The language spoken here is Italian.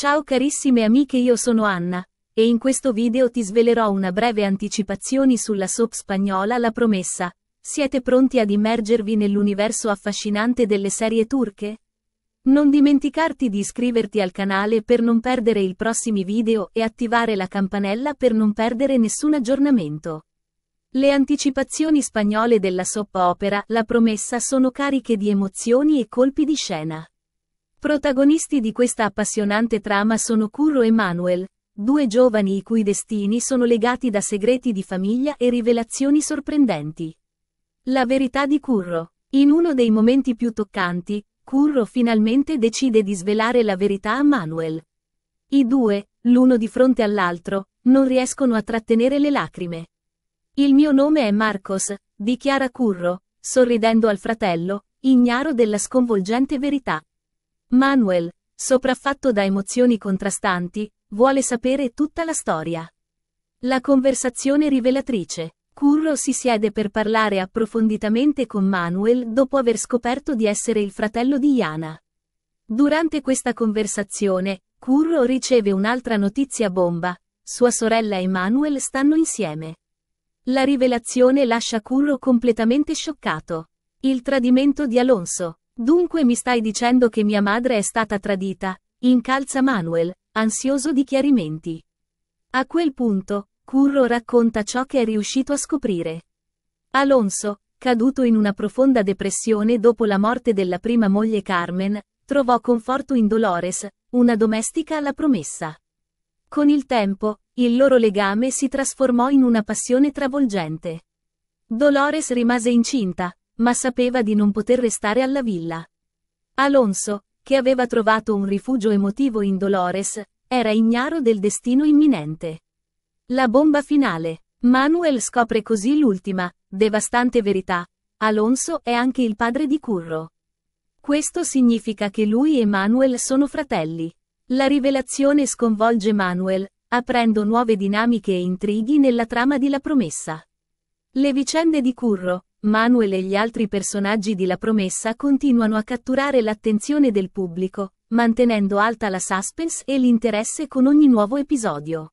Ciao carissime amiche io sono Anna, e in questo video ti svelerò una breve anticipazione sulla soap spagnola La Promessa. Siete pronti ad immergervi nell'universo affascinante delle serie turche? Non dimenticarti di iscriverti al canale per non perdere i prossimi video e attivare la campanella per non perdere nessun aggiornamento. Le anticipazioni spagnole della soap opera La Promessa sono cariche di emozioni e colpi di scena. Protagonisti di questa appassionante trama sono Curro e Manuel, due giovani i cui destini sono legati da segreti di famiglia e rivelazioni sorprendenti. La verità di Curro. In uno dei momenti più toccanti, Curro finalmente decide di svelare la verità a Manuel. I due, l'uno di fronte all'altro, non riescono a trattenere le lacrime. Il mio nome è Marcos, dichiara Curro, sorridendo al fratello, ignaro della sconvolgente verità. Manuel, sopraffatto da emozioni contrastanti, vuole sapere tutta la storia. La conversazione rivelatrice. Curro si siede per parlare approfonditamente con Manuel dopo aver scoperto di essere il fratello di Iana. Durante questa conversazione, Curro riceve un'altra notizia bomba. Sua sorella e Manuel stanno insieme. La rivelazione lascia Curro completamente scioccato. Il tradimento di Alonso. Dunque mi stai dicendo che mia madre è stata tradita, incalza Manuel, ansioso di chiarimenti. A quel punto, Curro racconta ciò che è riuscito a scoprire. Alonso, caduto in una profonda depressione dopo la morte della prima moglie Carmen, trovò conforto in Dolores, una domestica alla promessa. Con il tempo, il loro legame si trasformò in una passione travolgente. Dolores rimase incinta, ma sapeva di non poter restare alla villa. Alonso, che aveva trovato un rifugio emotivo in Dolores, era ignaro del destino imminente. La bomba finale. Manuel scopre così l'ultima, devastante verità. Alonso è anche il padre di Curro. Questo significa che lui e Manuel sono fratelli. La rivelazione sconvolge Manuel, aprendo nuove dinamiche e intrighi nella trama di La Promessa. Le vicende di Curro, Manuel e gli altri personaggi di La Promessa continuano a catturare l'attenzione del pubblico, mantenendo alta la suspense e l'interesse con ogni nuovo episodio.